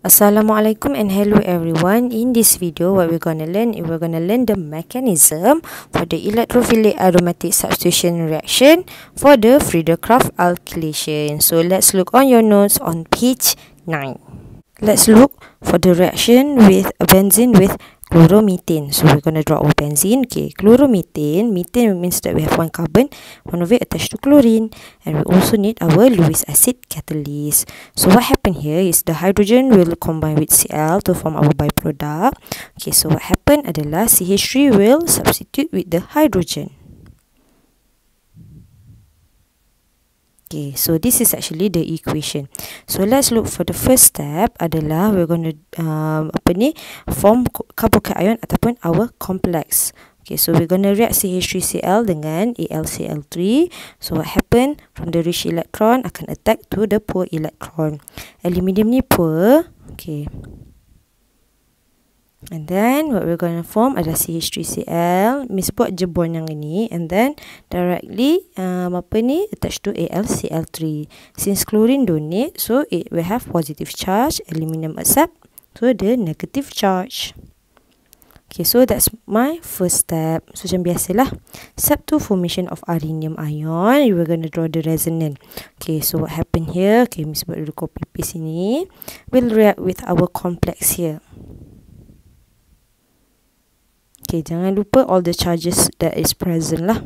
Assalamualaikum and hello everyone. In this video, what we're going to learn is we're going to learn the mechanism for the electrophilic aromatic substitution reaction for the Friedel-Crafts alkylation. So let's look on your notes on page 9. Let's look for the reaction with benzene with chloromethane. So we're going to draw our benzene. Okay, chloromethane. Methane means that we have one carbon, one of it attached to chlorine. And we also need our Lewis acid catalyst. So what happened here is the hydrogen will combine with Cl to form our byproduct. Okay, so what happened adalah CH3 will substitute with the hydrogen. Okay, so this is actually the equation. So let's look for the first step adalah we're going to um, apa ni form carbocation ataupun our complex. Okay, so we're going to react CH3Cl dengan AlCl3. So what happen from the rich electron akan attack to the poor electron. Aluminium ni poor. Okay. And then what we're going to form ada CH3Cl. Miss buat je bond yang ini. And then directly um, apa ni attach to AlCl3. Since chlorine donate, so it will have positive charge. Aluminium accept, so the negative charge. Okay, so that's my first step. So, macam biasalah. Step 2, formation of aluminium ion. You are going to draw the resonance. Okay, so what happened here? Okay, misalnya dulu copy paste ini. Will react with our complex here. Okay, jangan lupa all the charges that is present lah.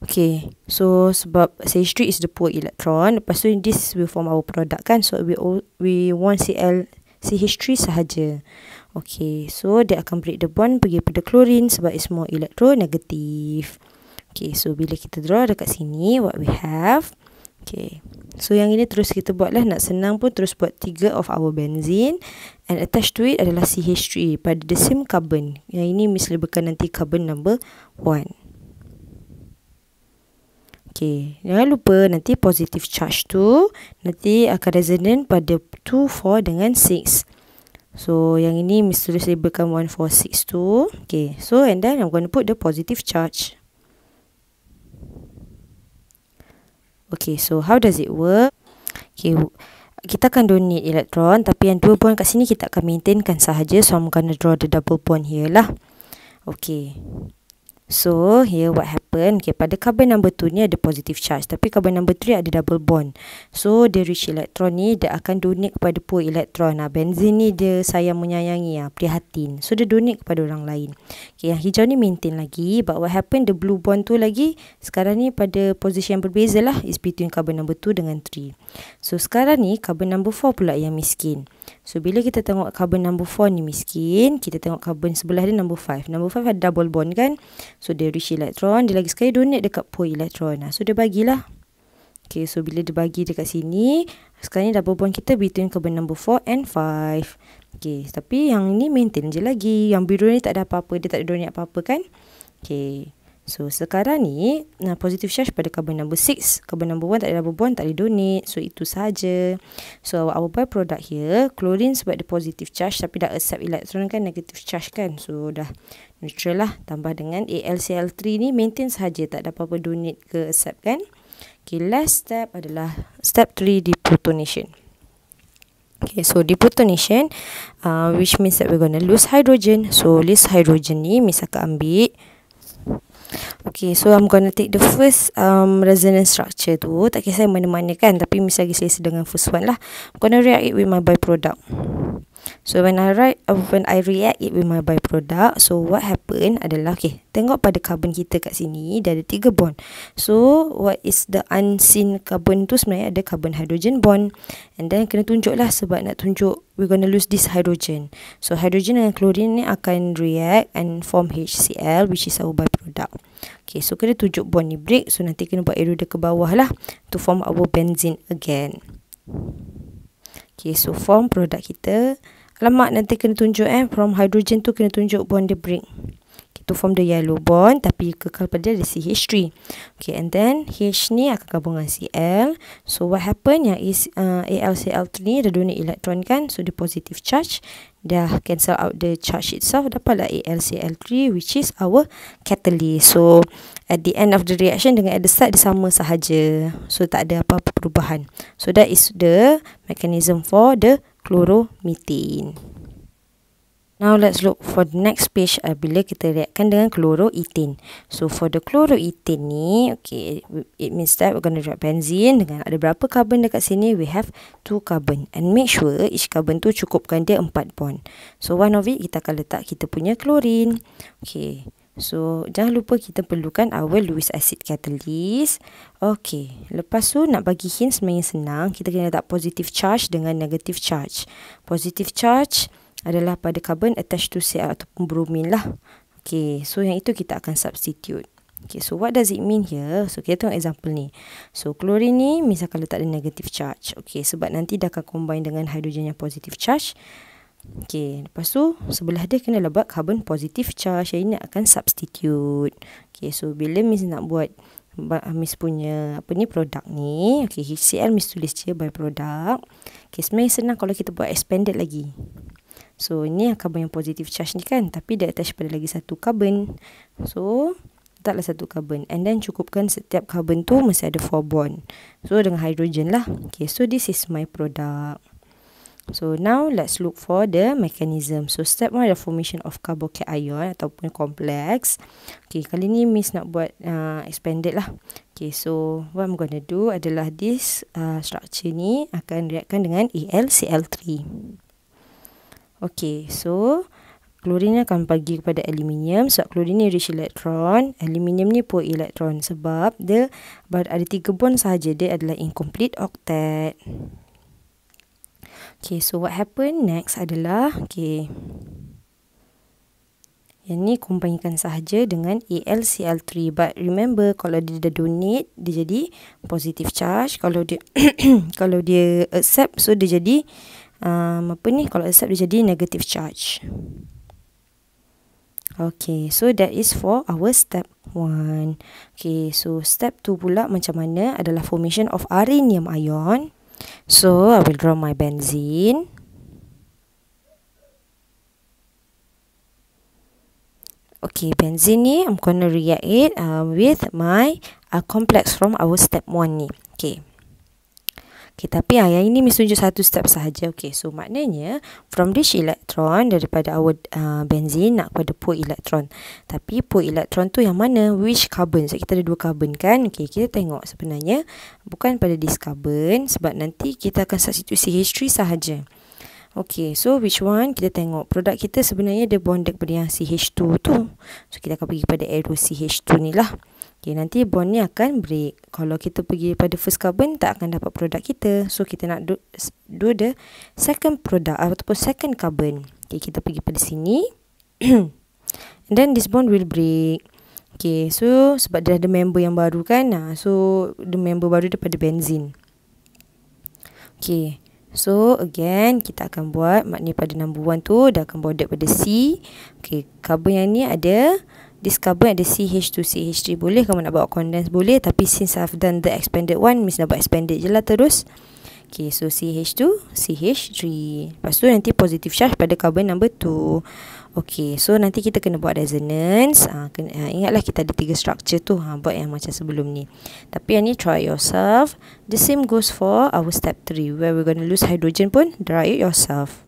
Okay, so sebab CH3 is the poor electron. Lepas tu, this will form our product kan. So, we all, we want Cl CH3 sahaja. Okay, so dia akan break the bond pergi pada chlorine sebab it's more electronegative. Okay, so bila kita draw dekat sini, what we have... Okay. So yang ini terus kita buatlah nak senang pun terus buat 3 of our benzene and attached to it adalah CH3 pada the same carbon. Yang ini mesti bukan nanti carbon number 1. Okay, jangan lupa nanti positive charge tu nanti akan resonant pada 2, 4 dengan 6. So yang ini mesti tulis 1, 4, 6 tu. Okay, so and then I'm going to put the positive charge. Okay, so how does it work? Okay, kita akan donate elektron tapi yang dua bond kat sini kita akan maintainkan sahaja. So, I'm going to draw the double bond here lah. Okay. So here what happen okay, Pada carbon number 2 ni ada positive charge Tapi carbon number 3 ada double bond So the rich electron ni Dia akan donate kepada poor electron ha, Benzene ni dia sayang menyayangi ha, Prihatin So dia donate kepada orang lain okay, Yang hijau ni maintain lagi But what happen the blue bond tu lagi Sekarang ni pada posisi yang berbeza lah Is between carbon number 2 dengan 3 So sekarang ni carbon number 4 pula yang miskin So bila kita tengok carbon number 4 ni miskin Kita tengok carbon sebelah dia number 5 Number 5 ada double bond kan So dia reach elektron, dia lagi sekali donate dekat poi elektron. Ah, so dia bagilah. Okay, so bila dia bagi dekat sini, sekarang ni double bond kita between carbon number 4 and 5. Okay, tapi yang ni maintain je lagi. Yang biru ni tak ada apa-apa, dia tak ada donate apa-apa kan? Okay. So sekarang ni nah, positive charge pada carbon number 6. Carbon number 1 tak ada rubber bond, tak ada donate. So itu saja. So our, our byproduct here, chlorine sebab dia positive charge tapi dah accept elektron kan negative charge kan. So dah neutral lah. Tambah dengan AlCl3 ni maintain saja tak ada apa-apa donate ke accept kan. Okay, last step adalah step 3 deprotonation. Okay, so deprotonation uh, ah, which means that we're going to lose hydrogen. So, lose hydrogen ni misalkan ambil Okay, so I'm going to take the first um, resonance structure tu. Tak kisah mana-mana kan, tapi misalnya saya sedang dengan first one lah. I'm going to react it with my byproduct. So when I write uh, when I react it with my byproduct, so what happen adalah okay, tengok pada carbon kita kat sini dia ada tiga bond. So what is the unseen carbon tu sebenarnya ada carbon hydrogen bond. And then kena tunjuk lah sebab nak tunjuk we gonna lose this hydrogen. So hydrogen dengan chlorine ni akan react and form HCl which is our byproduct. Okay, so kena tunjuk bond ni break. So nanti kena buat aerodia ke bawah lah to form our benzene again. Thank Okay, so form produk kita. Alamak, nanti kena tunjuk eh. From hydrogen tu kena tunjuk bond dia break. Okay, tu form dia yellow bond. Tapi kekal pada dia ada CH3. Okay, and then H ni akan gabung dengan Cl. So, what happen? Yang is uh, AlCl3 ni ada donate elektron kan. So, dia positive charge dah cancel out the charge itself dapatlah AlCl3 which is our catalyst so at the end of the reaction dengan at the start dia sama sahaja so tak ada apa-apa perubahan so that is the mechanism for the chloromethane Now let's look for the next page uh, bila kita reactkan dengan chloroethane. So for the chloroethane ni, okay, it means that we're going to drop benzene dengan ada berapa carbon dekat sini? We have two carbon and make sure each carbon tu cukupkan dia empat bond. So one of it kita akan letak kita punya chlorine. Okay, so jangan lupa kita perlukan our Lewis acid catalyst. Okay, lepas tu nak bagi hint sebenarnya senang. Kita kena letak positive charge dengan negative charge. Positive charge adalah pada carbon attached to Cl ataupun bromine lah. Okay, so yang itu kita akan substitute. Okay, so what does it mean here? So, kita tengok example ni. So, chlorine ni misalkan letak ada negative charge. Okay, sebab nanti dah akan combine dengan hydrogen yang positive charge. Okay, lepas tu sebelah dia kena lebat carbon positive charge. Yang ini akan substitute. Okay, so bila Miss nak buat Miss punya apa ni produk ni. Okay, HCl Miss tulis je by product. Okay, sebenarnya senang kalau kita buat expanded lagi. So ini yang carbon yang positif charge ni kan Tapi dia attach pada lagi satu carbon So letaklah satu carbon And then cukupkan setiap carbon tu mesti ada four bond So dengan hydrogen lah Okay so this is my product So now let's look for the mechanism So step one the formation of carbocation ataupun complex Okay kali ni Miss nak buat uh, expanded lah Okay so what I'm gonna do adalah this uh, structure ni akan reactkan dengan AlCl3 Okey, so klorin akan bagi kepada aluminium sebab klorin ni rich electron, aluminium ni poor electron sebab dia ada tiga bond sahaja, dia adalah incomplete octet. Okey, so what happen next adalah okey. Yang ni kumpainkan sahaja dengan AlCl3. But remember kalau dia dah donate, dia jadi positive charge. Kalau dia kalau dia accept, so dia jadi um, apa ni kalau accept dia jadi negative charge. Okay, so that is for our step one. Okay, so step two pula macam mana adalah formation of arenium ion. So, I will draw my benzene. Okay, benzene ni I'm going to react it uh, with my uh, complex from our step one ni. Okay. Okay, tapi ha, yang ini Miss tunjuk satu step sahaja. Okay, so maknanya from this electron daripada our uh, benzene nak kepada poor electron. Tapi poor electron tu yang mana? Which carbon? So, kita ada dua carbon kan? Okay, kita tengok sebenarnya bukan pada this carbon sebab nanti kita akan substitusi h 3 sahaja. Okay, so which one? Kita tengok produk kita sebenarnya dia bonded kepada yang CH2 tu. So, kita akan pergi kepada arrow CH2 ni lah. Okay, nanti bond ni akan break. Kalau kita pergi pada first carbon, tak akan dapat produk kita. So, kita nak do, do the second product ataupun second carbon. Okay, kita pergi pada sini. And then, this bond will break. Okay, so sebab dia ada member yang baru kan. Nah, ha, so, the member baru daripada benzin. Okay, so again, kita akan buat maknanya pada number one tu. Dia akan bonded pada C. Okay, carbon yang ni ada this carbon ada CH2CH3 boleh kamu nak buat condense boleh tapi since I've done the expanded one mesti nak buat expanded je lah terus Okay, so CH2, CH3. Lepas tu nanti positive charge pada carbon number 2. Okay, so nanti kita kena buat resonance. Ha, kena, ha, ingatlah kita ada tiga structure tu. Ha, buat yang macam sebelum ni. Tapi yang ni try yourself. The same goes for our step 3. Where we're going to lose hydrogen pun, try it yourself.